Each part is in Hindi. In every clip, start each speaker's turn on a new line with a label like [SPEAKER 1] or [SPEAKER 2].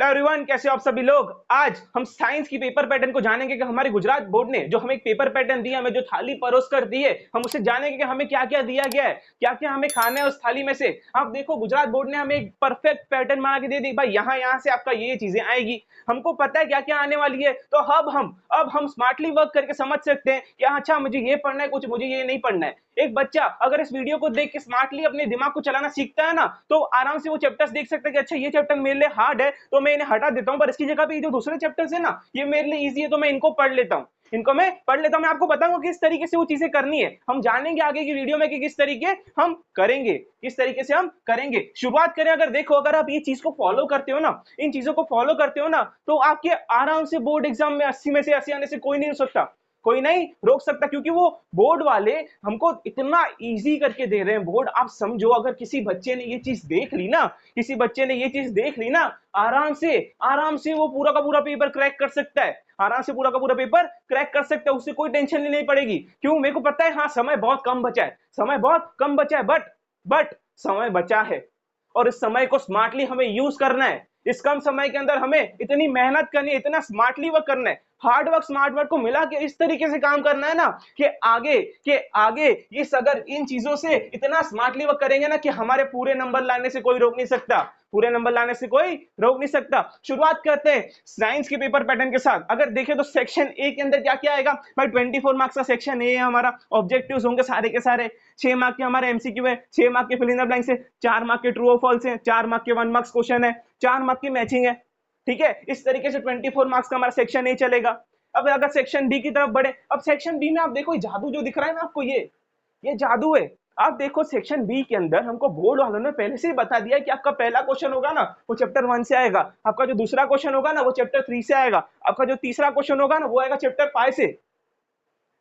[SPEAKER 1] हेलो एवरीवन कैसे हो आप सभी लोग आज हम साइंस की पेपर पैटर्न को जानेंगे कि हमारे गुजरात बोर्ड ने जो हमें एक पेपर पैटर्न दिया हमें जो थाली परोस कर दी है हम उसे जानेंगे कि हमें क्या क्या दिया गया है क्या क्या हमें खाना है उस थाली में से आप देखो गुजरात बोर्ड ने हमें एक परफेक्ट पैटर्न बना के दे दी भाई यहाँ यहाँ से आपका ये चीजें आएगी हमको पता है क्या क्या आने वाली है तो अब हम अब हम स्मार्टली वर्क करके समझ सकते हैं कि अच्छा मुझे ये पढ़ना है कुछ मुझे ये नहीं पढ़ना है एक बच्चा अगर इस वीडियो को देख के स्मार्टली अपने दिमाग को चलाना सीखता है ना तो आराम से वो चैप्टर्स देख सकता है कि अच्छा ये चैप्टर मेरे लिए हार्ड है तो मैं इन्हें हटा देता हूँ पर इसकी जगह पे जो दूसरे चैप्टर्स है ना ये मेरे लिए ईजी है तो मैं इनको पढ़ लेता हूँ इनको मैं पढ़ लेता हूँ मैं आपको बताऊंगा किस तरीके से वो चीजें करनी है हम जानेंगे आगे की वीडियो में कि किस तरीके हम करेंगे किस तरीके से हम करेंगे शुरुआत करें अगर देखो अगर आप ये चीज को फॉलो करते हो ना इन चीजों को फॉलो करते हो ना तो आपके आराम से बोर्ड एग्जाम में अस्सी में से अस्सी आने से कोई नहीं हो सकता कोई नहीं रोक सकता क्योंकि वो बोर्ड वाले हमको इतना इजी करके दे रहे हैं बोर्ड आप समझो अगर किसी बच्चे ने ये चीज देख ली ना किसी बच्चे ने ये चीज देख ली ना आराम से आराम से वो पूरा का पूरा पेपर क्रैक कर सकता है आराम से पूरा का पूरा पेपर क्रैक कर सकता है उससे कोई टेंशन नहीं पड़ेगी क्यों मेरे को पता है हाँ समय बहुत कम बचा है समय बहुत कम बचा है बट बट समय बचा है और इस समय को स्मार्टली हमें यूज करना है इस कम समय के अंदर हमें इतनी मेहनत करनी है इतना स्मार्टली वर्क करना है हार्डवर्क स्मार्ट वर्क को मिला के इस तरीके से काम करना है ना कि आगे के आगे इस अगर इन चीजों से इतना स्मार्टली वर्क करेंगे ना कि हमारे पूरे नंबर लाने से कोई रोक नहीं सकता पूरे नंबर लाने से कोई रोक नहीं सकता शुरुआत करते हैं साइंस के पेपर पैटर्न के साथ अगर देखें तो सेक्शन ए के अंदर क्या क्या आएगा भाई 24 मार्क्स का सेक्शन ए है हमारा ऑब्जेक्टिव्स होंगे सारे के सारे छह मार्क के हमारे एमसीक्यू है छह मार्क के फिलिंग ब्लैंक है चार मार्क के ट्रू ऑफ फॉल्स है चार मार्क के वन मार्क्स क्वेश्चन है चार मार्क की मैचिंग है ठीक है इस तरीके से 24 मार्क्स का हमारा सेक्शन ए चलेगा अब अगर सेक्शन बी की तरफ बढ़े अब सेक्शन बी में आप देखो जादू जो दिख रहा है ना आपको ये ये जादू है आप देखो सेक्शन बी के अंदर हमको बोर्ड वालों ने पहले से ही बता दिया कि आपका पहला क्वेश्चन होगा ना वो चैप्टर वन से आएगा आपका जो दूसरा क्वेश्चन होगा ना वो चैप्टर थ्री से आएगा आपका जो तीसरा क्वेश्चन होगा ना वो आएगा चैप्टर फाइव से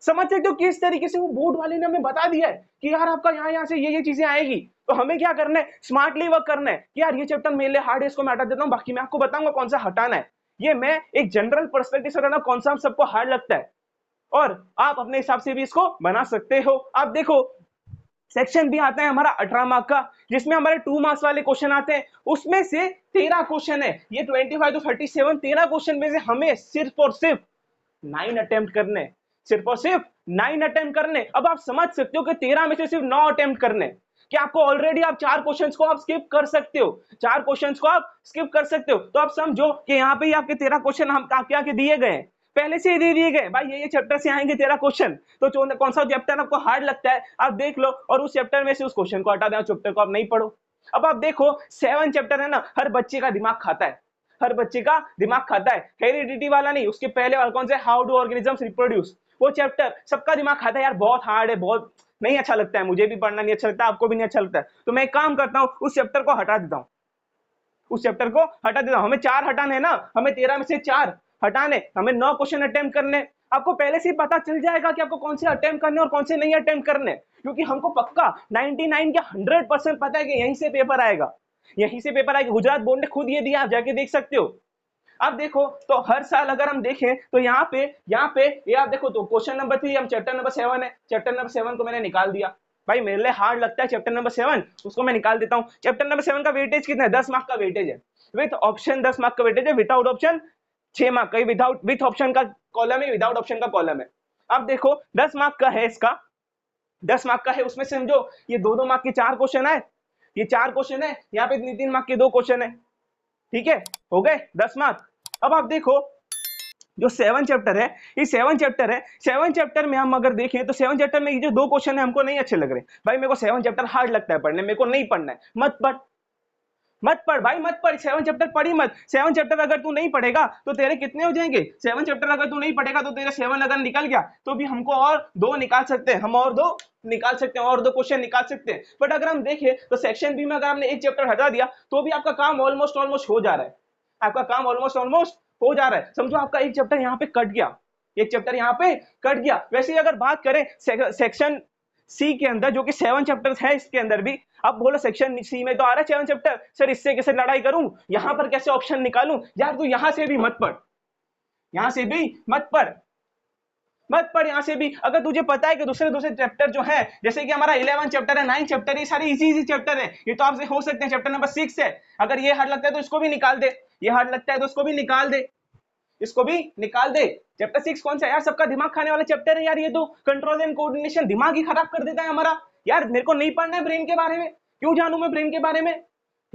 [SPEAKER 1] समझ सकते हो किस तरीके से वो बोर्ड वाले ने हमें बता दिया है कि यार आपका यहाँ यहाँ से ये ये चीजें आएगी तो हमें क्या करना है स्मार्टली वर्क करना है कि यार ये चैप्टर मेरे लिए हार्ड है इसको मैं हटा देता हूँ बाकी मैं आपको बताऊंगा कौन सा हटाना है ये मैं एक जनरल परस्पेक्टिव से बताऊँ कौन सा सबको हार्ड लगता है और आप अपने हिसाब से भी इसको बना सकते हो आप देखो सेक्शन भी आता है हमारा अठारह मार्क का जिसमें हमारे टू मार्क्स वाले क्वेश्चन आते हैं उसमें से तेरह क्वेश्चन है ये twenty five to thirty seven तेरह क्वेश्चन में से हमें सिर्फ और सिर्फ नाइन अटेम्प्ट करने सिर्फ और सिर्फ नाइन अटेम्प्ट करने अब आप समझ सकते हो कि तेरह में से सिर्फ नौ अटेम्प्ट करने कि आपको ऑलरेडी आप चार क्वेश्चंस को आप स्किप कर सकते हो चार क्वेश्चंस को आप स्किप कर सकते हो तो आप समझो कि यहाँ पे आपके तेरह क्वेश्चन हम आपके आके दिए गए पहले से ही दे दिए गए भाई ये ये चैप्टर से आएंगे तेरा क्वेश्चन तो कौन सा चैप्टर आपको हार्ड लगता है आप देख लो और उस चैप्टर में से उस क्वेश्चन को हटा दे चैप्टर को आप नहीं पढ़ो अब आप देखो सेवन चैप्टर है ना हर बच्चे का दिमाग खाता है हर बच्चे का दिमाग खाता है हेरिडिटी वाला नहीं उसके पहले वाला कौन सा हाउ डू ऑर्गेनिजम्स रिप्रोड्यूस वो चैप्टर सबका दिमाग खाता है यार बहुत हार्ड है बहुत नहीं अच्छा लगता है मुझे भी पढ़ना नहीं अच्छा लगता आपको भी नहीं अच्छा लगता तो मैं एक काम करता हूँ उस चैप्टर को हटा देता हूँ उस चैप्टर को हटा देता हूँ हमें चार हटाने हैं ना हमें तेरह में से चार हटाने हमें नौ क्वेश्चन अटेम्प्ट करने आपको पहले से पता चल जाएगा कि आपको कौन से अटेम्प्ट करने और कौन से नहीं अटेम्प्ट करने क्योंकि हमको पक्का 99 या 100 परसेंट पता है कि यहीं से पेपर आएगा यहीं से पेपर आएगा गुजरात बोर्ड ने खुद ये दिया आप जाके देख सकते हो अब देखो तो हर साल अगर हम देखें तो यहाँ पे यहाँ पे ये आप देखो तो क्वेश्चन नंबर थ्री हम चैप्टर नंबर सेवन है चैप्टर नंबर सेवन को मैंने निकाल दिया भाई मेरे लिए हार्ड लगता है चैप्टर नंबर सेवन उसको मैं निकाल देता हूँ चैप्टर नंबर सेवन का वेटेज कितना है दस मार्क का वेटेज है विथ ऑप्शन दस मार्क का वेटेज है विदाउट ऑप्शन छह मार्क का विदाउट विथ ऑप्शन का कॉलम है विदाउट ऑप्शन का कॉलम है अब देखो दस मार्क का है इसका दस मार्क का है उसमें से समझो ये दो दो मार्क के चार क्वेश्चन है ये चार क्वेश्चन है यहाँ पे तीन तीन मार्क के दो क्वेश्चन है ठीक है हो गए दस मार्क अब आप देखो जो सेवन चैप्टर है ये सेवन चैप्टर है सेवन चैप्टर में हम अगर देखें तो सेवन चैप्टर में ये जो दो क्वेश्चन है हमको नहीं अच्छे लग रहे भाई मेरे को सेवन चैप्टर हार्ड लगता है पढ़ने मेरे को नहीं पढ़ना है मत पढ़ मत पढ़ भाई मत पढ़ सेवन चैप्टर पढ़ी मत सेवन चैप्टर अगर तू नहीं पढ़ेगा तो तेरे कितने हो जाएंगे सेवन चैप्टर अगर तू नहीं पढ़ेगा तो तेरे सेवन अगर निकल गया तो भी हमको और दो निकाल सकते हैं हम और दो निकाल सकते हैं और दो क्वेश्चन निकाल सकते हैं बट अगर हम देखें तो सेक्शन बी में अगर हमने एक चैप्टर हटा दिया तो भी आपका काम ऑलमोस्ट ऑलमोस्ट हो जा रहा है आपका काम ऑलमोस्ट ऑलमोस्ट हो जा रहा है समझो आपका एक चैप्टर यहाँ पे कट गया एक चैप्टर यहाँ पे कट गया वैसे अगर बात करें सेक्शन सी के अंदर जो कि सेवन चैप्टर है इसके अंदर भी अब बोलो सेक्शन सी में तो आ रहा है सेवन चैप्टर सर इससे कैसे लड़ाई करूं यहां पर कैसे ऑप्शन निकालू यार तू यहां से भी मत पढ़ यहां से भी मत पढ़ मत पढ़ यहां से भी अगर तुझे पता है कि दूसरे दूसरे चैप्टर जो है जैसे कि हमारा इलेवन चैप्टर है नाइन चैप्टर ये सारे इजी इजी चैप्टर है ये तो आपसे हो सकते हैं चैप्टर नंबर सिक्स है अगर ये हर लगता है तो इसको भी निकाल दे ये हार्ड लगता है तो इसको भी निकाल दे इसको भी निकाल दे चैप्टर सिक्स कौन सा यार सबका दिमाग खाने वाला चैप्टर है यार ये तो कंट्रोल एंड कोऑर्डिनेशन दिमाग ही खराब कर देता है हमारा यार मेरे को नहीं पढ़ना है ब्रेन के बारे में क्यों जानू मैं ब्रेन के बारे में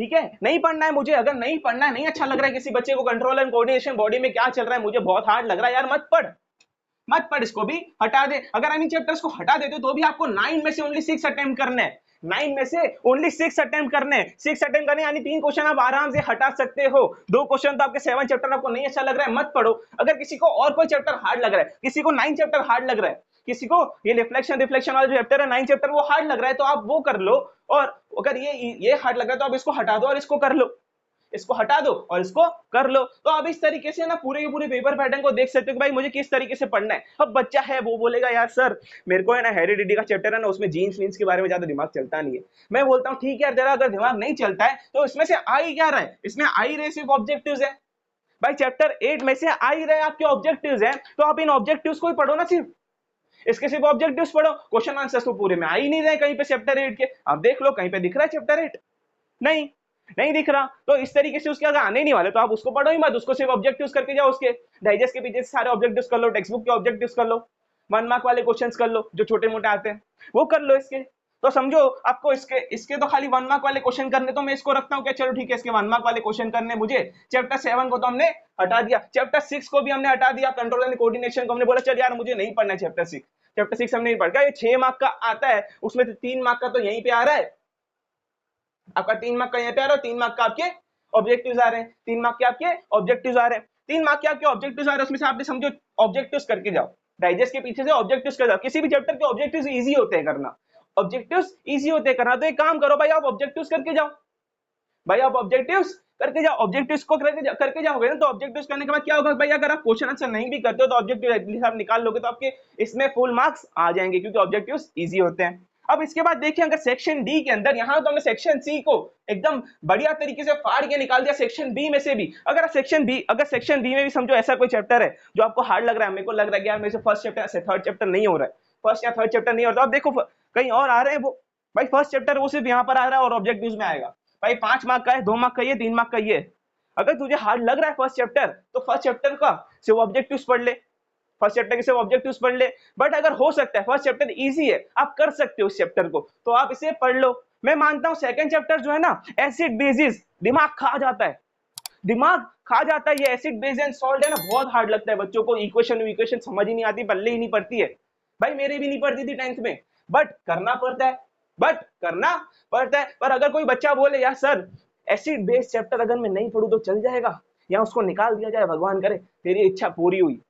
[SPEAKER 1] ठीक है नहीं पढ़ना है मुझे अगर नहीं पढ़ना है नहीं अच्छा लग रहा है किसी बच्चे को कंट्रोल एंड कोऑर्डिनेशन बॉडी में क्या चल रहा है मुझे बहुत हार्ड लग रहा है यार मत पढ़ मत पढ़ इसको भी हटा दे अगर आई मीन चैप्टर्स को हटा देते तो भी आपको नाइन में से ओनली सिक्स अटेम्प्ट करना है नाइन में से ओनली सिक्स अटेम्प्ट करने सिक्स अटेम्प्ट करने यानी तीन क्वेश्चन आप आराम से हटा सकते हो दो क्वेश्चन तो आपके सेवन चैप्टर आपको नहीं अच्छा लग रहा है मत पढ़ो अगर किसी को और कोई चैप्टर हार्ड लग रहा है किसी को नाइन चैप्टर हार्ड लग रहा है किसी को ये रिफ्लेक्शन रिफ्लेक्शन वाला जो चैप्टर है नाइन चैप्टर वो हार्ड लग रहा है तो आप वो कर लो और अगर ये ये हार्ड लग रहा है तो आप इसको हटा दो और इसको कर लो इसको हटा दो और इसको कर लो तो आप इस तरीके से ना पूरे के पूरे पेपर पैटर्न को देख सकते हो कि भाई मुझे किस तरीके से पढ़ना है अब बच्चा है वो बोलेगा यार सर मेरे को है ना हेरिडिटी का चैप्टर है ना उसमें जीन्स वींस के बारे में ज्यादा दिमाग चलता नहीं है मैं बोलता हूँ ठीक है यार जरा अगर दिमाग नहीं चलता है तो इसमें से आई क्या रहा है इसमें आई रे सिर्फ ऑब्जेक्टिव है भाई चैप्टर एट में से आई रहे आपके ऑब्जेक्टिव है तो आप इन ऑब्जेक्टिव को ही पढ़ो ना सिर्फ इसके सिर्फ ऑब्जेक्टिव्स पढ़ो क्वेश्चन आंसर्स तो पूरे में आ ही नहीं रहे कहीं पे चैप्टर एट के आप देख लो कहीं पे दिख रहा है चैप्टर एट नहीं नहीं दिख रहा तो इस तरीके से उसके अगर आने नहीं वाले तो आप उसको पढ़ो ही मत उसको सिर्फ ऑब्जेक्ट यूज करके जाओ उसके डाइजेस्ट के पीछे सारे ऑब्जेक्ट यूज कर लो टेक्स बुक के ऑब्जेक्ट यूज कर लो वन मार्क वाले क्वेश्चन कर लो जो छोटे मोटे आते हैं वो कर लो इसके तो समझो आपको इसके इसके तो खाली वन मार्क वाले क्वेश्चन करने तो मैं इसको रखता हूँ क्या चलो ठीक है इसके वन मार्क वाले क्वेश्चन करने मुझे चैप्टर सेवन को तो हमने हटा दिया चैप्टर सिक्स को भी हमने हटा दिया कंट्रोल एंड कोऑर्डिनेशन को हमने बोला चल यार मुझे नहीं पढ़ना चैप्टर सिक्स चैप्टर सिक्स हमने नहीं पढ़ गया ये छह मार्क का आता है उसमें तो तीन मार्क का तो यहीं पे आ रहा है आपका तीन मार्क का ये प्यार तीन मार्क का आपके ऑब्जेक्टिव आ रहे हैं तीन मार्क के आपके ऑब्जेक्टिव आ रहे हैं तीन मार्क के आपके ऑब्जेक्टिव आ रहे हैं उसमें से आपने समझो ऑब्जेक्टिव करके जाओ डाइजेस्ट के पीछे से ऑब्जेक्टिव कर जाओ किसी भी चैप्टर के ऑब्जेक्टिव ईजी होते हैं करना ऑब्जेक्टिव ईजी होते हैं करना तो एक काम करो भाई आप ऑब्जेक्टिव करके जाओ भाई आप ऑब्जेक्टिव करके जाओ ऑब्जेक्टिव को करके जा, करके जाओगे ना तो ऑब्जेक्टिव करने के बाद क्या होगा भाई अगर आप क्वेश्चन आंसर नहीं भी करते हो तो ऑब्जेक्टिव आप निकाल लोगे तो आपके इसमें फुल मार्क्स आ जाएंगे क्योंकि ऑब्जेक्टिव ईजी होते हैं अब इसके बाद देखिए अगर सेक्शन डी के अंदर यहाँ तो हमने सेक्शन सी को एकदम बढ़िया तरीके से फाड़ के निकाल दिया सेक्शन बी में से भी अगर सेक्शन बी अगर सेक्शन बी में भी समझो ऐसा कोई चैप्टर है जो आपको हार्ड लग रहा है मेरे को लग रहा है यार मेरे से फर्स्ट चैप्टर थर्ड चैप्टर नहीं हो रहा है फर्स्ट या थर्ड चैप्टर नहीं हो रहा अब तो देखो कहीं और आ रहे हैं वो भाई फर्स्ट चैप्टर वो सिर्फ यहाँ पर आ रहा है और ऑब्जेक्टिव में आएगा भाई पांच मार्क का है दो मार्क का ये तीन मार्क का ये अगर तुझे हार्ड लग रहा है फर्स्ट चैप्टर तो फर्स्ट चैप्टर का सिर्फ ऑब्जेक्टिव पढ़ ले फर्स्ट चैप्टर के सिर्फ ऑब्जेक्टिव्स पढ़ ले बट अगर हो सकता है फर्स्ट चैप्टर इजी है आप कर सकते हो उस चैप्टर को तो आप इसे पढ़ लो मैं मानता हूँ सेकंड चैप्टर जो है ना एसिड बेसिस दिमाग खा जाता है दिमाग खा जाता है ये एसिड बेस एंड सॉल्ट है ना बहुत हार्ड लगता है बच्चों को इक्वेशन इक्वेशन समझ ही नहीं आती पल्ले ही नहीं पड़ती है भाई मेरे भी नहीं पड़ती थी टेंथ में बट करना पड़ता है बट करना पड़ता है पर अगर कोई बच्चा बोले यार सर एसिड बेस चैप्टर अगर मैं नहीं पढ़ू तो चल जाएगा या उसको निकाल दिया जाए भगवान करे तेरी इच्छा पूरी हुई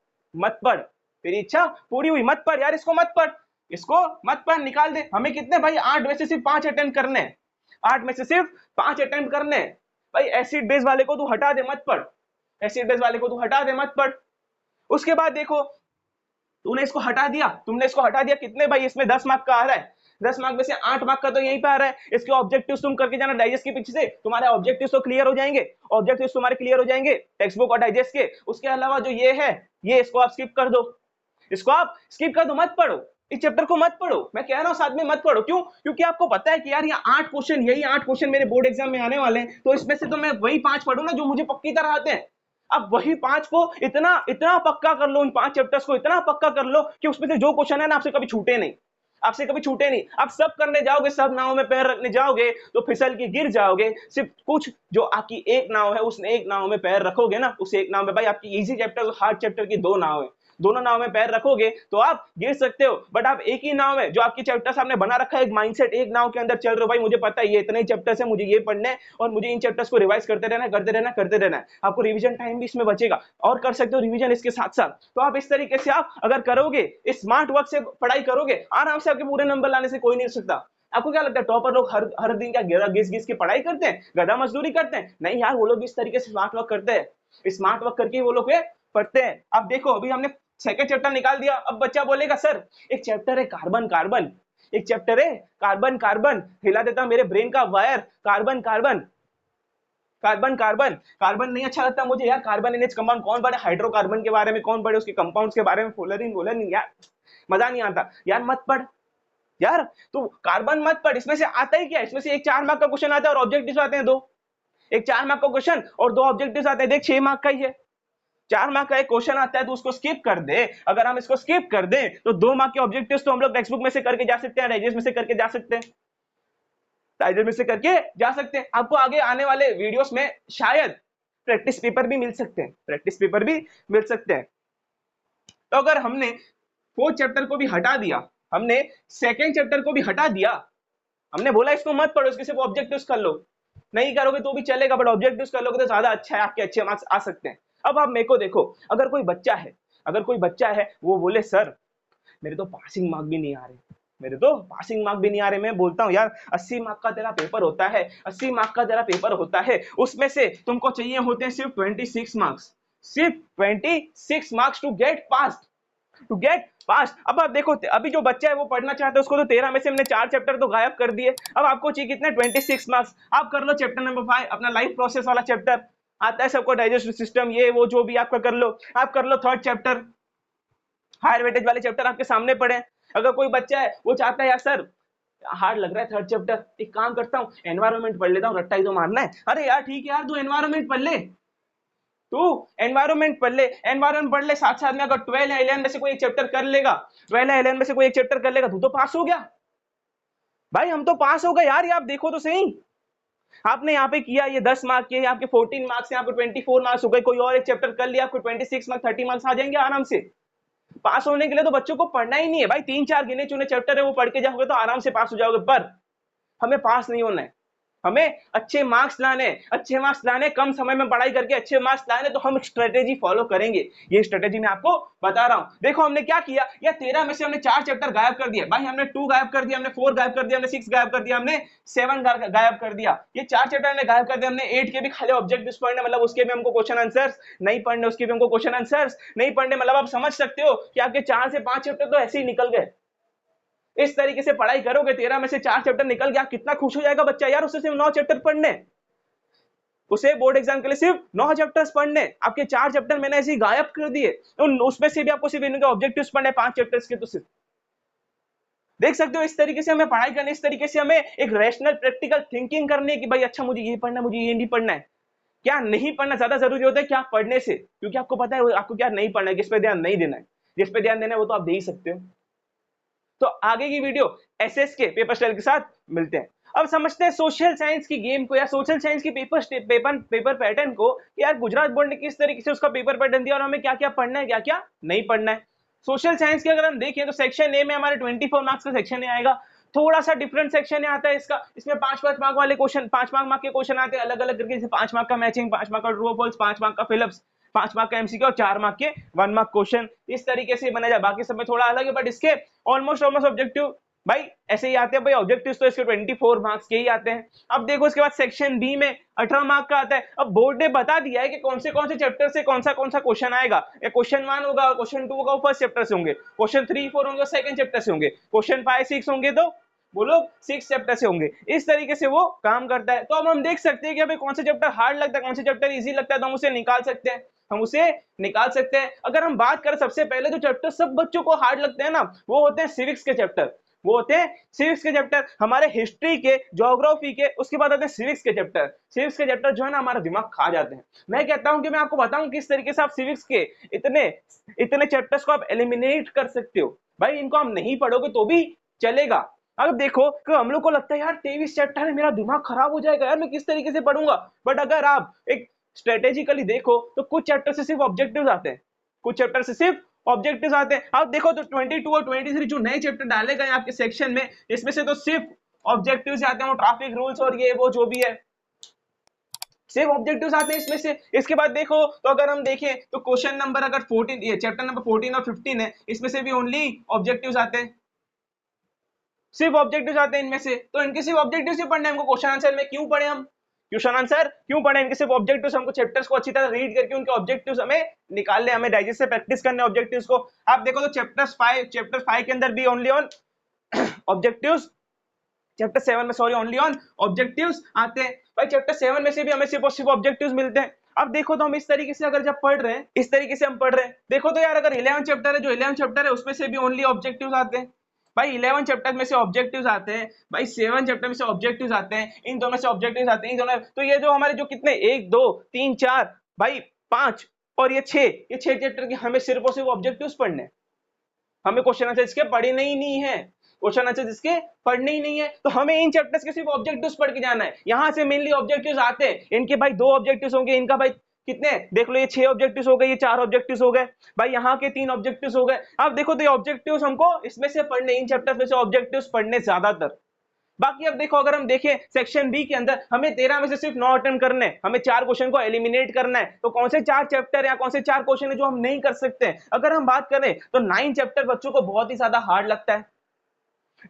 [SPEAKER 1] मत पढ़ तेरी इच्छा पूरी हुई मत पढ़ यार इसको मत पढ़ इसको मत पढ़ निकाल दे हमें कितने भाई आठ में से सिर्फ पांच अटेम्प्ट करने आठ में से सिर्फ पांच अटेम्प्ट करने भाई एसिड बेस वाले को तू हटा दे मत पढ़ एसिड बेस वाले को तू हटा दे मत पढ़ उसके बाद देखो तूने इसको हटा दिया तुमने इसको हटा दिया कितने भाई इसमें दस मार्क का आ रहा है दस मार्क में से आठ मार्क का तो यही पे आ रहा है इसके ऑब्जेक्टिव तुम करके जाना डाइजेस्ट के पीछे से तुम्हारे ऑब्जेक्टिव तो क्लियर हो जाएंगे ऑब्जेक्टिव तुम्हारे क्लियर हो जाएंगे टेक्स्ट बुक और डाइजेस्ट के उसके अलावा जो ये है ये इसको आप स्किप कर दो इसको आप स्किप कर दो मत पढ़ो इस चैप्टर को मत पढ़ो मैं कह रहा हूं साथ में मत पढ़ो क्यों क्योंकि आपको पता है कि यार ये आठ क्वेश्चन यही आठ क्वेश्चन मेरे बोर्ड एग्जाम में आने वाले हैं तो इसमें से तो मैं वही पांच पढ़ू ना जो मुझे पक्की तरह आते हैं अब वही पांच को इतना इतना पक्का कर लो उन पांच चैप्टर्स को इतना पक्का कर लो कि उसमें से जो क्वेश्चन है ना आपसे कभी छूटे नहीं आपसे कभी छूटे नहीं आप सब करने जाओगे सब नाव में पैर रखने जाओगे तो फिसल के गिर जाओगे सिर्फ कुछ जो आपकी एक नाव है उस एक नाव में पैर रखोगे ना उस एक नाव में भाई आपकी इजी चैप्टर हार्ड चैप्टर की दो नाव है दोनों नाव में पैर रखोगे तो आप गिर सकते हो बट आप एक ही नाव है जो आपके चैप्टर आपने बना रखा है एक माइंडसेट एक नाव के अंदर चल रहे हो भाई मुझे पता है ये इतने चैप्टर्स है मुझे ये पढ़ने और मुझे इन चैप्टर्स को रिवाइज करते रहना करते रहना करते रहना है आपको रिविजन टाइम भी इसमें बचेगा और कर सकते हो रिविजन इसके साथ साथ तो आप इस तरीके से आप अगर करोगे स्मार्ट वर्क से पढ़ाई करोगे आराम से आपके पूरे नंबर लाने से कोई नहीं सकता आपको क्या लगता है टॉपर लोग हर हर दिन क्या घिस घिस की पढ़ाई करते हैं गधा मजदूरी करते हैं नहीं यार वो लोग इस तरीके से स्मार्ट वर्क करते हैं स्मार्ट वर्क करके वो लोग पढ़ते हैं आप देखो अभी हमने सेकेंड चैप्टर निकाल दिया अब बच्चा बोलेगा सर एक चैप्टर है कार्बन कार्बन एक चैप्टर है कार्बन कार्बन हिला देता मेरे ब्रेन का wire carbon carbon carbon carbon carbon नहीं अच्छा लगता मुझे यार कार्बन एनएच कंपाउंड कौन पड़े हाइड्रोकार्बन के बारे में कौन पड़े उसके कंपाउंड्स के बारे में फोलरिन वोलरिन यार मजा नहीं आता यार मत पढ़ यार तो कार्बन मत पढ़ इसमें से आता ही क्या इसमें से एक चार मार्क का क्वेश्चन आता है और ऑब्जेक्टिव आते हैं दो एक चार मार्क का क्वेश्चन और दो ऑब्जेक्टिव आते हैं देख छह मार्क का ही है चार मार्क का एक क्वेश्चन आता है तो उसको स्किप कर दे अगर हम इसको स्किप कर दें तो दो मार्क के ऑब्जेक्टिव तो हम लोग टेक्स बुक में से करके जा सकते हैं रेजिस्ट में से करके जा सकते हैं में से करके जा सकते हैं आपको आगे आने वाले वीडियोस में शायद प्रैक्टिस पेपर भी मिल सकते हैं प्रैक्टिस पेपर भी मिल सकते हैं तो अगर हमने फोर्थ चैप्टर को भी हटा दिया हमने सेकेंड चैप्टर को भी हटा दिया हमने बोला इसको मत पढ़ो इसके सिर्फ ऑब्जेक्टिव कर लो नहीं करोगे तो भी चलेगा बट ऑब्जेक्टिव कर लोगे तो ज्यादा अच्छा है आपके अच्छे मार्क्स आ सकते हैं अब आप मेरे को देखो अगर कोई बच्चा है अगर कोई बच्चा है वो बोले सर मेरे तो पासिंग मार्क भी नहीं आ रहे मेरे तो पासिंग मार्क भी नहीं आ रहे मैं बोलता हूँ यार अस्सी मार्क का तेरा पेपर होता है अस्सी मार्क का तेरा पेपर होता है उसमें से तुमको चाहिए होते हैं सिर्फ ट्वेंटी सिक्स मार्क्स सिर्फ twenty six marks to get pass to get pass अब आप देखो अभी जो बच्चा है वो पढ़ना चाहता है उसको तो तेरह में से हमने चार चैप्टर तो गायब कर दिए अब आपको चाहिए कितने ट्वेंटी सिक्स मार्क्स आप कर लो चैप्टर नंबर फाइव अपना लाइफ प्रोसेस वाला चैप्टर आता है सबको डाइजेस्टिव सिस्टम ये वो जो भी आपका कर लो आप कर लो थर्ड चैप्टर हायर वेटेज वाले चैप्टर आपके सामने पड़े अगर कोई बच्चा है वो चाहता है यार सर हार्ड लग रहा है थर्ड चैप्टर एक काम करता हूँ एनवायरमेंट पढ़ लेता हूँ रट्टा ही तो मारना है अरे यार ठीक है यार तू एनवायरमेंट पढ़ ले तू एनवायरमेंट पढ़ ले एनवायरमेंट पढ़ ले साथ साथ में अगर ट्वेल्व है इलेवन में से कोई एक चैप्टर कर लेगा ट्वेल्व है इलेवन में से कोई एक चैप्टर कर लेगा तू तो पास हो गया भाई हम तो पास हो गए यार, ये आप देखो तो सही आपने यहाँ पे किया ये दस मार्क्स किए आपके फोर्टीन मार्क्स यहाँ पे ट्वेंटी फोर मार्क्स हो गए कोई और एक चैप्टर कर लिया आपको twenty six marks thirty marks आ जाएंगे आराम से पास होने के लिए तो बच्चों को पढ़ना ही नहीं है भाई तीन चार गिने चुने चैप्टर है वो पढ़ के जाओगे तो आराम से पास हो जाओगे पर हमें पास नहीं होना है हमें अच्छे मार्क्स लाने अच्छे मार्क्स लाने कम समय में पढ़ाई करके अच्छे मार्क्स लाने तो हम स्ट्रेटेजी फॉलो करेंगे ये स्ट्रेटेजी मैं आपको बता रहा हूँ देखो हमने क्या किया या तेरह में से हमने चार चैप्टर गायब कर दिया भाई हमने टू गायब कर दिया हमने फोर गायब कर दिया हमने सिक्स गायब कर दिया हमने सेवन गायब कर दिया ये चार चैप्टर हमने गायब कर दिया हमने एट के भी खाली ऑब्जेक्ट पढ़ने मतलब उसके भी हमको क्वेश्चन आंसर नहीं पढ़ने उसके भी हमको क्वेश्चन आंसर नहीं पढ़ने मतलब आप समझ सकते हो कि आपके चार से पांच चैप्टर तो ऐसे ही निकल गए इस तरीके से पढ़ाई करोगे तेरह में से चार चैप्टर निकल गया कितना खुश हो जाएगा बच्चा यार उसे सिर्फ नौ चैप्टर पढ़ने उसे बोर्ड एग्जाम के लिए सिर्फ नौ चैप्टर्स पढ़ने आपके चार चैप्टर मैंने ऐसे गायब कर दिए उसमें से भी आपको सिर्फ इनके ऑब्जेक्टिव्स पढ़ने पांच चैप्टर्स के तो सिर्फ देख सकते हो इस तरीके से हमें पढ़ाई करनी इस तरीके से हमें एक रैशनल प्रैक्टिकल थिंकिंग करनी है कि भाई अच्छा मुझे ये पढ़ना मुझे ये नहीं पढ़ना है क्या नहीं पढ़ना ज्यादा जरूरी होता है क्या पढ़ने से क्योंकि आपको पता है आपको क्या नहीं पढ़ना है किस पे ध्यान नहीं देना है जिस पे ध्यान देना है वो तो आप दे ही सकते हो तो आगे की वीडियो एस के पेपर स्टाइल के साथ मिलते हैं अब समझते हैं सोशल साइंस की गेम को या सोशल साइंस की पेपर पेपर पेपर पैटर्न को यार गुजरात बोर्ड ने किस तरीके से उसका पेपर पैटर्न दिया और हमें क्या क्या पढ़ना है क्या क्या नहीं पढ़ना है सोशल साइंस के अगर हम देखें तो सेक्शन ए में हमारे ट्वेंटी फोर मार्क्स का सेक्शन ए आएगा थोड़ा सा डिफरेंट सेक्शन आता है इसका इसमें पांच पांच मार्क वाले क्वेश्चन पांच मार्क मार्क के क्वेश्चन आते हैं अलग अलग करके जैसे पांच मार्क का मैचिंग पांच मार्क का ट्रू पांच मार्क का फिलअप्स पांच मार्क का एमसीक्यू और चार मार्क के वन मार्क क्वेश्चन इस तरीके से बनाया जाए बाकी सब में थोड़ा अलग है बट इसके ऑलमोस्ट ऑलमोस्ट ऑब्जेक्टिव भाई ऐसे ही आते हैं भाई ऑब्जेक्टिव तो इसके 24 मार्क्स के ही आते हैं अब देखो इसके बाद सेक्शन बी में 18 मार्क का आता है अब बोर्ड ने बता दिया है कि कौन से कौन से चैप्टर से कौन सा कौन सा क्वेश्चन आएगा या क्वेश्चन वन होगा क्वेश्चन टू होगा वो फर्स्ट चैप्टर से होंगे क्वेश्चन थ्री फोर होंगे सेकंड चैप्टर से होंगे क्वेश्चन फाइव सिक्स होंगे तो वो लोग सिक्स चैप्टर से होंगे इस तरीके से वो काम करता है तो अब हम देख सकते हैं कि हमें कौन सा चैप्टर हार्ड लगता है कौन सा चैप्टर ईजी लगता है तो हम उसे निकाल सकते हैं हम उसे निकाल सकते हैं अगर हम बात करें सबसे पहले जो तो चैप्टर सब बच्चों को हार्ड लगते हैं ना वो होते हैं सिविक्स के चैप्टर वो होते हैं सिविक्स के चैप्टर हमारे हिस्ट्री के जोग्राफी के उसके बाद आते हैं सिविक्स के चैप्टर सिविक्स के चैप्टर जो है ना हमारा दिमाग खा जाते हैं मैं कहता हूं कि मैं आपको बताऊं किस तरीके से आप सिविक्स के इतने इतने चैप्टर्स को आप एलिमिनेट कर सकते हो भाई इनको हम नहीं पढ़ोगे तो भी चलेगा अब देखो कि हम लोग को लगता है यार तेईस चैप्टर है मेरा दिमाग खराब हो जाएगा यार मैं किस तरीके से पढ़ूंगा बट अगर आप एक स्ट्रेटेजिकली देखो तो कुछ चैप्टर से सिर्फ ऑब्जेक्टिव आते हैं कुछ चैप्टर से सिर्फ ऑब्जेक्टिव आते हैं अब देखो तो 22 और 23 जो नए चैप्टर डाले गए आपके सेक्शन में इसमें से तो सिर्फ ऑब्जेक्टिव आते हैं वो ट्रैफिक रूल्स और ये वो जो भी है सिर्फ ऑब्जेक्टिव आते हैं इसमें से इसके बाद देखो तो अगर हम देखें तो क्वेश्चन नंबर अगर 14 ये चैप्टर नंबर 14 और 15 है इसमें से भी ओनली ऑब्जेक्टिव आते हैं सिर्फ ऑब्जेक्टिव आते हैं इनमें से तो इनके सिर्फ ऑब्जेक्टिव से पढ़ने हमको क्वेश्चन आंसर में क्यों पढ़े हम क्वेश्चन आंसर क्यों पढ़े इनके सिर्फ ऑब्जेक्टिव हमको चैप्टर्स को अच्छी तरह रीड करके उनके ऑब्जेक्टिव्स हमें निकालने हमें डाइजेस्ट से प्रैक्टिस करने ऑब्जेक्टिव्स को आप देखो तो चैप्टर्स फाइव चैप्टर फाइव के अंदर भी only on objectives chapter seven में सॉरी ओनली ऑन ऑब्जेक्टिव आते हैं भाई चैप्टर सेवन में से भी हमें सिर्फ और सिर्फ ऑब्जेक्टिव मिलते हैं अब देखो तो हम इस तरीके से अगर जब पढ़ रहे हैं इस तरीके से हम पढ़ रहे हैं देखो तो यार अगर इलेवन चैप्टर है जो इलेवन चैप्टर है उसमें से भी ओनली ऑब्जेक्टिव आते हैं भाई इलेवन चैप्टर में से ऑब्जेक्टिव आते हैं भाई सेवन चैप्टर में से ऑब्जेक्टिव आते हैं इन दोनों से ऑब्जेक्टिव आते हैं इन दोनों तो ये जो हमारे जो कितने एक दो तीन चार भाई पांच और ये छह ये छह चैप्टर के हमें सिर्फ और सिर्फ ऑब्जेक्टिव पढ़ने हमें क्वेश्चन आंसर इसके पढ़ने ही नहीं है क्वेश्चन आंसर इसके पढ़ने ही नहीं है तो हमें इन चैप्टर्स के सिर्फ ऑब्जेक्टिव्स पढ़ के जाना है यहाँ से मेनली ऑब्जेक्टिव्स आते हैं इनके भाई दो ऑब्जेक्टिव्स होंगे इनका भाई कितने देख लो ये छह ऑब्जेक्टिव हो गए ये चार ऑब्जेक्टिव हो गए भाई यहाँ के तीन ऑब्जेक्टिव हो गए अब देखो तो ये ऑब्जेक्टिव हमको इसमें से पढ़ने इन चैप्टर में से ऑब्जेक्टिव पढ़ने ज्यादातर बाकी अब देखो अगर हम देखें सेक्शन बी के अंदर हमें तेरह में से सिर्फ नौ अटेंड करने हैं हमें चार क्वेश्चन को एलिमिनेट करना है तो कौन से चार चैप्टर या कौन से चार क्वेश्चन है जो हम नहीं कर सकते अगर हम बात करें तो नाइन चैप्टर बच्चों को बहुत ही ज्यादा हार्ड लगता है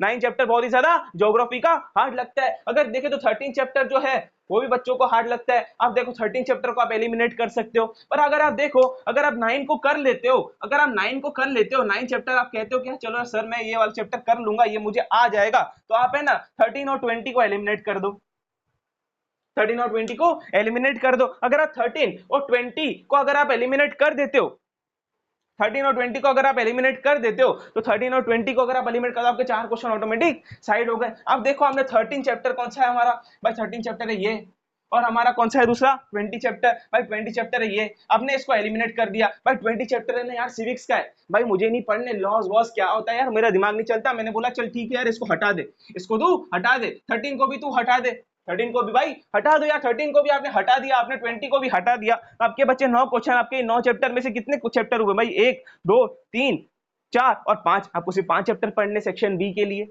[SPEAKER 1] नाइन चैप्टर बहुत ही ज्यादा जोग्राफी का हार्ड लगता है अगर देखे तो थर्टीन चैप्टर जो है वो भी बच्चों को हार्ड लगता है आप देखो थर्टीन चैप्टर को आप एलिमिनेट कर सकते हो पर अगर आप देखो अगर आप नाइन को कर लेते हो अगर आप नाइन को कर लेते हो नाइन चैप्टर आप कहते हो कि हाँ, चलो सर मैं ये वाला चैप्टर कर लूंगा ये मुझे आ जाएगा तो आप है ना थर्टीन और ट्वेंटी को एलिमिनेट कर दो थर्टीन और ट्वेंटी को एलिमिनेट कर दो अगर आप थर्टीन और ट्वेंटी को अगर आप एलिमिनेट कर देते हो थर्टीन और ट्वेंटी को अगर आप एलिमिनेट कर देते हो तो थर्टीन और ट्वेंटी को अगर आप एलिमिनेट कर दो आपके चार क्वेश्चन ऑटोमेटिक साइड हो गए अब देखो हमने थर्टीन चैप्टर कौन सा है हमारा भाई थर्टीन चैप्टर है ये और हमारा कौन सा है दूसरा ट्वेंटी चैप्टर भाई ट्वेंटी चैप्टर है ये आपने इसको एलिमिनेट कर दिया भाई ट्वेंटी चैप्टर है ना यार सिविक्स का है भाई मुझे नहीं पढ़ने लॉस वॉस क्या होता है यार मेरा दिमाग नहीं चलता मैंने बोला चल ठीक है यार इसको हटा दे इसको तू हटा दे थर्टीन को भी तू हटा दे थर्टीन को भी भाई हटा दो यार थर्टीन को भी आपने हटा दिया आपने ट्वेंटी को भी हटा दिया आपके बच्चे नौ क्वेश्चन आपके नौ चैप्टर में से कितने चैप्टर हुए भाई एक दो तीन चार और पांच आपको सिर्फ पांच चैप्टर पढ़ने सेक्शन बी के लिए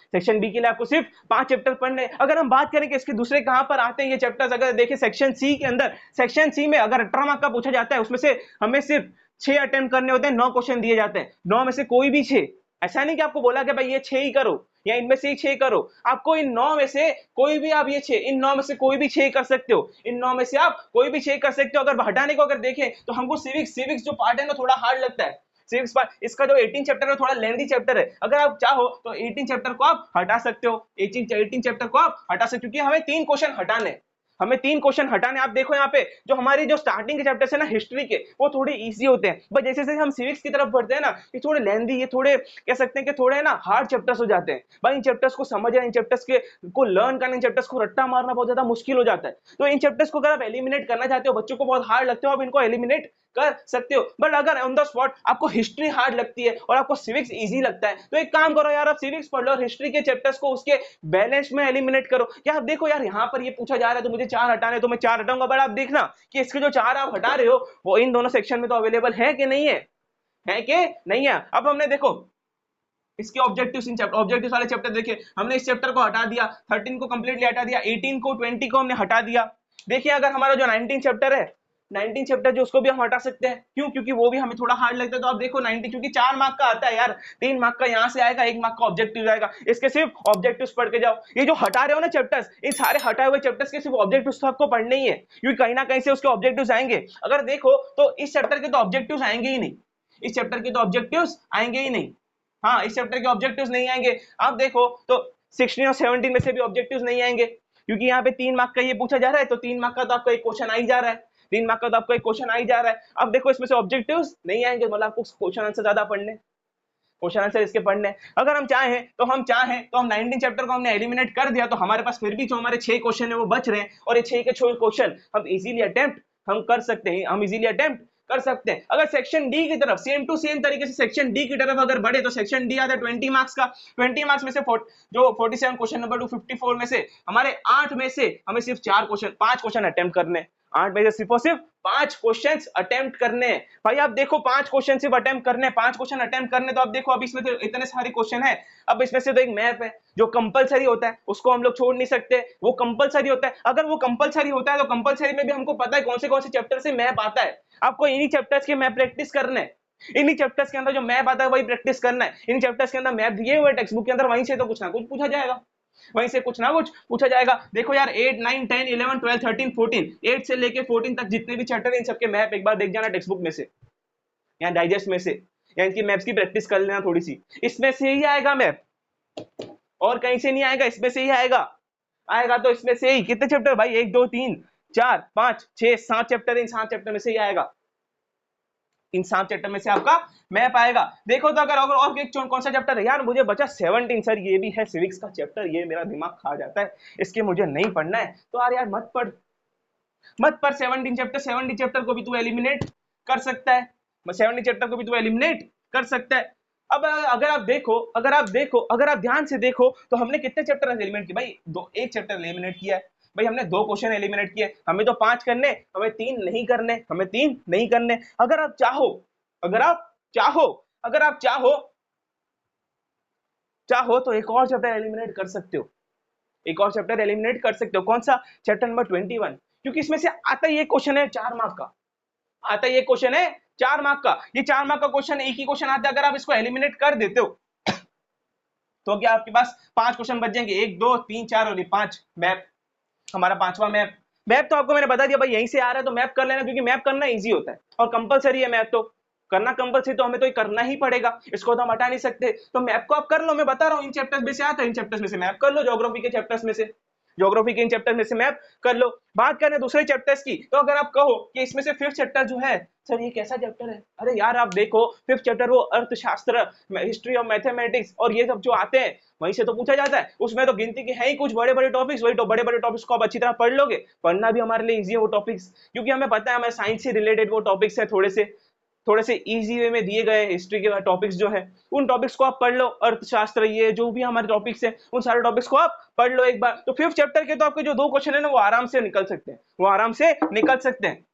[SPEAKER 1] सेक्शन बी के लिए आपको सिर्फ पांच चैप्टर पढ़ने अगर हम बात करें कि इसके दूसरे कहां पर आते हैं ये चैप्टर्स अगर देखें सेक्शन सी के अंदर सेक्शन सी में अगर अठारह मार्क का पूछा जाता है उसमें से हमें सिर्फ छह अटेम्प्ट करने होते हैं नौ क्वेश्चन दिए जाते हैं नौ में से कोई भी छह ऐसा नहीं कि आपको बोला कि भाई ये छह ही करो या इनमें से छह करो आपको इन नौ में से कोई भी आप ये छह इन नौ में से कोई भी छह कर सकते हो इन नौ में से आप कोई भी छह कर सकते हो अगर हटाने को अगर देखें तो हमको सिविक्स सिविक्स जो पार्ट है ना थोड़ा हार्ड लगता है सिविक्स पार्ट इसका जो 18 चैप्टर है थोड़ा लेंदी चैप्टर है अगर आप चाहो तो 18 चैप्टर को आप हटा सकते हो 18 18 चैप्टर को आप हटा सकते हो क्योंकि हमें तीन क्वेश्चन हटाने हमें तीन क्वेश्चन हटाने आप देखो यहाँ पे जो हमारी जो स्टार्टिंग के चैप्टर्स है ना हिस्ट्री के वो थोड़े ईजी होते हैं बट जैसे जैसे हम सिविक्स की तरफ बढ़ते हैं ना ये थोड़े लेंदी ये थोड़े कह सकते हैं कि थोड़े है ना हार्ड चैप्टर्स हो जाते हैं भाई इन चैप्टर्स को समझना इन चैप्टर्स के को लर्न करना इन चैप्टर्स को रट्टा मारना बहुत ज्यादा मुश्किल हो जाता है तो इन चैप्टर्स को अगर आप एलिमिनेट करना चाहते हो बच्चों को बहुत हार्ड लगते हो आप इनको एलिमिनेट कर सकते हो बट अगर ऑन द स्पॉट आपको हिस्ट्री हार्ड लगती है और आपको सिविक्स ईजी लगता है तो एक काम करो यार आप सिविक्स पढ़ लो हिस्ट्री के चैप्टर्स को उसके बैलेंस में एलिमिनेट करो यार देखो यार यहाँ पर ये पूछा जा रहा है तो मुझे चार हटाने तो मैं चार हटाऊंगा बट आप देखना कि इसके जो चार आप हटा रहे हो वो इन दोनों सेक्शन में तो अवेलेबल है कि नहीं है है कि नहीं है अब हमने देखो इसके ऑब्जेक्टिव्स इन चैप्टर ऑब्जेक्टिव वाले चैप्टर देखे हमने इस चैप्टर को हटा दिया 13 को कंप्लीटली हटा दिया 18 को 20 को हमने हटा दिया देखिए अगर हमारा जो 19 चैप्टर है 19 चैप्टर जो उसको भी हम हटा सकते हैं क्यों क्योंकि वो भी हमें थोड़ा हार्ड लगता है तो आप देखो 90 क्योंकि चार मार्क का आता है यार तीन मार्क का यहाँ से आएगा एक मार्क का ऑब्जेक्टिव आएगा इसके सिर्फ ऑब्जेक्टिव पढ़ के जाओ ये जो हटा रहे हो ना चैप्टर्स इन सारे हटाए हुए चैप्टर्स के सिर्फ ऑब्जेक्टिव तो आपको पढ़ने ही है क्योंकि कहीं ना कहीं से उसके ऑब्जेक्टिव आएंगे अगर देखो तो इस चैप्टर के तो ऑब्जेक्टिव आएंगे ही नहीं इस चैप्टर के तो ऑब्जेक्टिव आएंगे ही नहीं हाँ इस चैप्टर के ऑब्जेक्टिव नहीं आएंगे आप देखो तो सिक्सटीन और सेवनटीन में से भी ऑब्जेक्टिव नहीं आएंगे क्योंकि यहाँ पे तीन मार्क का ये पूछा जा रहा है तो तीन मार्क का तो आपका एक क्वेश्चन आ ही जा रहा है तीन मार्क का तो आपका एक क्वेश्चन आ ही जा रहा है अब देखो इसमें से ऑब्जेक्टिव नहीं आएंगे मतलब आपको क्वेश्चन आंसर ज्यादा पढ़ने क्वेश्चन आंसर इसके पढ़ने अगर हम चाहें तो हम चाहें तो हम 19 चैप्टर को हमने एलिमिनेट कर दिया तो हमारे पास फिर भी जो हमारे छह क्वेश्चन है वो बच रहे हैं और ये छह के छह क्वेश्चन हम इजीली अटेम्प्ट हम कर सकते हैं हम इजीली अटेम्प्ट कर सकते हैं अगर सेक्शन डी की तरफ सेम टू सेम तरीके से सेक्शन डी की तरफ अगर बढ़े तो सेक्शन डी आता है ट्वेंटी मार्क्स का ट्वेंटी मार्क्स में से जो forty question number to fifty में से हमारे आठ में से हमें सिर्फ चार क्वेश्चन पांच क्वेश्चन अटेम्प्ट करने हैं आठ में से सिर्फ और सिर्फ पांच क्वेश्चन अटेम्प्ट करने भाई आप देखो पांच क्वेश्चन सिर्फ अटेम्प्ट करने पांच क्वेश्चन अटेम्प्ट करने तो आप देखो अब इसमें तो इतने सारे क्वेश्चन है अब इसमें से तो एक मैप है जो कंपलसरी होता है उसको हम लोग छोड़ नहीं सकते वो कंपलसरी होता है अगर वो कंपलसरी होता है तो कंपलसरी में भी हमको पता है कौन से कौन से चैप्टर से मैप आता है आपको इन्हीं चैप्टर्स के मैप प्रैक्टिस करने इन्हीं चैप्टर्स के अंदर जो मैप आता है वही प्रैक्टिस करना है इन चैप्टर्स के अंदर मैप दिए हुए टेक्स्ट बुक के अंदर वहीं से तो कुछ ना कुछ पूछा जाएगा वहीं से कुछ ना कुछ पूछा जाएगा देखो यार eight nine ten eleven twelve thirteen fourteen eight से लेके फोर्टीन तक जितने भी चैप्टर इन सबके मैप एक बार देख जाना टेक्स्ट बुक में से या डाइजेस्ट में से या इनकी मैप्स की प्रैक्टिस कर लेना थोड़ी सी इसमें से ही आएगा मैप और कहीं से नहीं आएगा इसमें से ही आएगा आएगा तो इसमें से ही कितने चैप्टर भाई एक दो तीन चार पांच छह सात चैप्टर इन सात चैप्टर में से ही आएगा इन सात चैप्टर में से आपका मैप आएगा देखो तो अगर अगर और कौन सा चैप्टर है यार मुझे बचा सेवनटीन सर ये भी है सिविक्स का चैप्टर ये मेरा दिमाग खा जाता है इसके मुझे नहीं पढ़ना है तो यार यार मत पढ़ मत पढ़ सेवनटीन चैप्टर सेवनटीन चैप्टर को भी तू एलिमिनेट कर सकता है सेवनटीन चैप्टर को भी तू एलिमिनेट कर सकता है अब अगर आप देखो अगर आप देखो अगर आप ध्यान से देखो तो हमने कितने चैप्टर एलिमिनेट किया भाई दो एक चैप्टर एलिमिनेट किया है भाई हमने दो क्वेश्चन एलिमिनेट किए हमें तो पांच करने हमें तीन नहीं करने हमें तीन नहीं करने अगर आप चाहो अगर आप चाहो अगर आप चाहो चाहो तो एक और चैप्टर एलिमिनेट कर सकते हो एक और चैप्टर एलिमिनेट कर सकते हो कौन सा चैप्टर नंबर ट्वेंटी वन क्योंकि इसमें से आता एक क्वेश्चन है चार मार्क का आता एक क्वेश्चन है चार मार्क का ये चार मार्क का क्वेश्चन एक ही क्वेश्चन आता है अगर आप इसको एलिमिनेट कर देते हो तो क्या आपके पास पांच क्वेश्चन बच जाएंगे एक दो तीन चार और पांच मैप हमारा पांचवा मैप मैप तो आपको मैंने बता दिया भाई यहीं से आ रहा है तो मैप कर लेना क्योंकि मैप करना ईजी होता है और कंपलसरी है मैप तो करना कंपलसरी तो हमें तो करना ही पड़ेगा इसको तो हम हटा नहीं सकते तो मैप को आप कर लो मैं बता रहा हूँ इन चैप्टर्स में से आता है इन चैप्टर्स में से मैप कर लो जोग्राफी के चैप्टर्स में से ज्योग्राफी के इन चैप्टर में से मैप कर लो बात करें दूसरे चैप्टर्स की तो अगर आप कहो कि इसमें से फिफ्थ चैप्टर जो है सर ये कैसा चैप्टर है अरे यार आप देखो फिफ्थ चैप्टर वो अर्थशास्त्र हिस्ट्री ऑफ मैथमेटिक्स और ये सब जो आते हैं वहीं से तो पूछा जाता है उसमें तो गिनती के है ही कुछ बड़े बड़े टॉपिक्स वही तो बड़े बड़े टॉपिक्स को आप अच्छी तरह पढ़ लोगे पढ़ना भी हमारे लिए ईजी है वो टॉपिक्स क्योंकि हमें पता है हमारे साइंस से रिलेटेड वो टॉपिक्स है थोड़े से थोड़े से इजी वे में दिए गए हिस्ट्री के टॉपिक्स जो है उन टॉपिक्स को आप पढ़ लो अर्थशास्त्र ये जो भी हमारे टॉपिक्स हैं उन सारे टॉपिक्स को आप पढ़ लो एक बार तो फिफ्थ चैप्टर के तो आपके जो दो क्वेश्चन है ना वो आराम से निकल सकते हैं वो आराम से निकल सकते हैं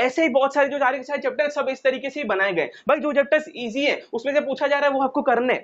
[SPEAKER 1] ऐसे ही बहुत सारे जो सारे सारे चैप्टर सब इस तरीके से बनाए गए भाई जो चैप्टर्स ईजी है उसमें से पूछा जा रहा है वो आपको करने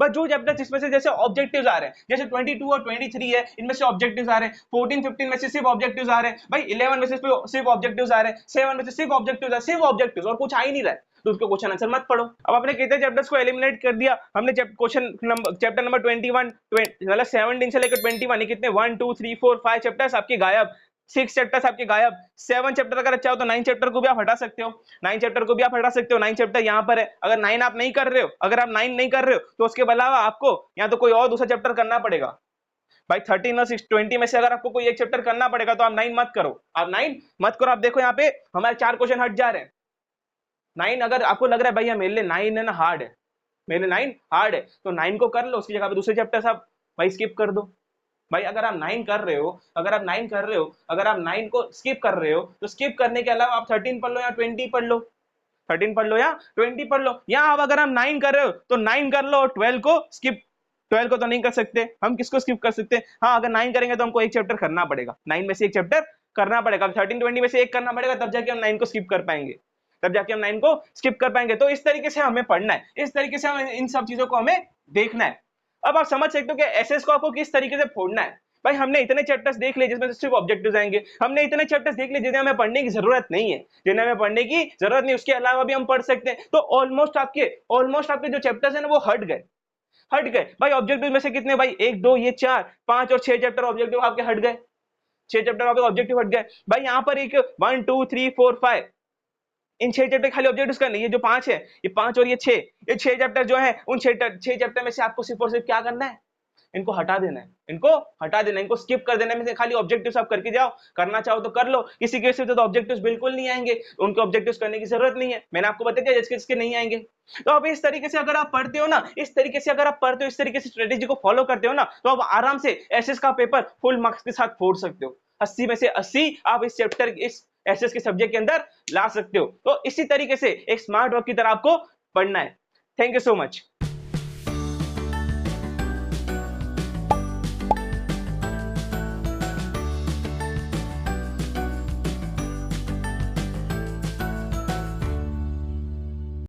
[SPEAKER 1] बस जो चैप्टर जिसमें से जैसे ऑब्जेक्टिव्स आ रहे हैं जैसे 22 और 23 है इनमें से ऑब्जेक्टिव्स आ रहे हैं 14 15 में से सिर्फ ऑब्जेक्टिव्स आ रहे हैं भाई 11 में से सिर्फ ऑब्जेक्टिव्स आ रहे हैं 7 में से सिर्फ ऑब्जेक्टिव्स आ सिर्फ ऑब्जेक्टिव्स और कुछ आ ही नहीं रहा है तो उसको क्वेश्चन आंसर मत पढ़ो अब आपने कितने चैप्टर्स को एलिमिनेट कर दिया हमने क्वेश्चन नंबर चैप्टर नंबर 21 मतलब 17 से लेकर 21 ये कितने 1 2 3 4 5 चैप्टर्स आपके गायब सिक्स चैप्टर आपके गायब सेवन चैप्टर अगर अच्छा हो तो नाइन चैप्टर को भी आप हटा सकते हो नाइन चैप्टर को भी आप हटा सकते हो नाइन चैप्टर यहाँ पर है अगर नाइन आप नहीं कर रहे हो अगर आप नाइन नहीं कर रहे हो तो उसके अलावा आपको यहाँ तो कोई और दूसरा चैप्टर करना पड़ेगा भाई थर्टीन और सिक्स ट्वेंटी में से अगर आपको कोई एक चैप्टर करना पड़ेगा तो आप नाइन मत करो आप नाइन मत करो आप देखो यहाँ पे हमारे चार क्वेश्चन हट जा रहे हैं नाइन अगर आपको लग रहा है भैया मेरे लिए नाइन है ना हार्ड है मेरे नाइन हार्ड है तो नाइन को कर लो उसकी जगह पे दूसरे चैप्टर आप भाई स्किप कर दो भाई अगर आप नाइन कर रहे हो अगर आप नाइन कर रहे हो अगर आप नाइन को स्किप कर रहे हो तो स्किप करने के अलावा आप थर्टीन पढ़ लो या ट्वेंटी पढ़ लो थर्टीन पढ़ लो या ट्वेंटी पढ़ लो या आप अगर आप नाइन कर रहे हो तो नाइन कर लो ट्वेल्व को स्किप ट्वेल्व को तो नहीं कर सकते हम किसको स्किप कर सकते हैं हाँ अगर नाइन करेंगे तो हमको एक चैप्टर करना पड़ेगा नाइन में से एक चैप्टर करना पड़ेगा थर्टीन ट्वेंटी में से एक करना पड़ेगा तब जाके हम नाइन को स्किप कर पाएंगे तब जाके हम नाइन को स्किप कर पाएंगे तो इस तरीके से हमें पढ़ना है इस तरीके से हमें इन सब चीजों को हमें देखना है अब आप समझ सकते हो कि एस को आपको किस तरीके से फोड़ना है भाई हमने इतने चैप्टर्स देख लिए जिसमें सिर्फ ऑब्जेक्टिव आएंगे हमने इतने चैप्टर्स देख लिए जिन्हें हमें पढ़ने की जरूरत नहीं है जिन्हें हमें पढ़ने की जरूरत नहीं उसके अलावा भी हम पढ़ सकते हैं तो ऑलमोस्ट आपके ऑलमोस्ट आपके जो चैप्टर्स है ना वो हट गए हट गए भाई ऑब्जेक्टिव में से कितने भाई एक दो ये चार पांच और छह चैप्टर ऑब्जेक्टिव आपके हट गए छह चैप्टर आपके ऑब्जेक्टिव हट गए भाई यहाँ पर एक one two three four five इन छह चैप्टर खाली ऑब्जेक्ट उसका नहीं है जो पांच है ये पांच और ये छे ये छह चैप्टर जो है उन छह छह चैप्टर में से आपको सिर्फ और सिर्फ क्या करना है इनको हटा देना है इनको हटा देना है इनको स्किप कर देना है में खाली ऑब्जेक्टिव्स आप करके जाओ करना चाहो तो कर लो किसी के सिर्फ तो ऑब्जेक्टिव्स बिल्कुल नहीं आएंगे उनके ऑब्जेक्टिव्स करने की जरूरत नहीं है मैंने आपको बताया जिसके जिसके नहीं आएंगे तो अब इस तरीके से अगर आप पढ़ते हो ना इस तरीके से अगर आप पढ़ते हो इस तरीके से स्ट्रेटेजी को फॉलो करते हो ना तो आप आराम से एस का पेपर फुल मार्क्स के साथ फोड़ सकते हो अस्सी में से अस्सी आप इस चैप्टर इस एस के सब्जेक्ट के अंदर ला सकते हो तो इसी तरीके से एक स्मार्ट वर्क की तरह आपको पढ़ना है थैंक यू सो मच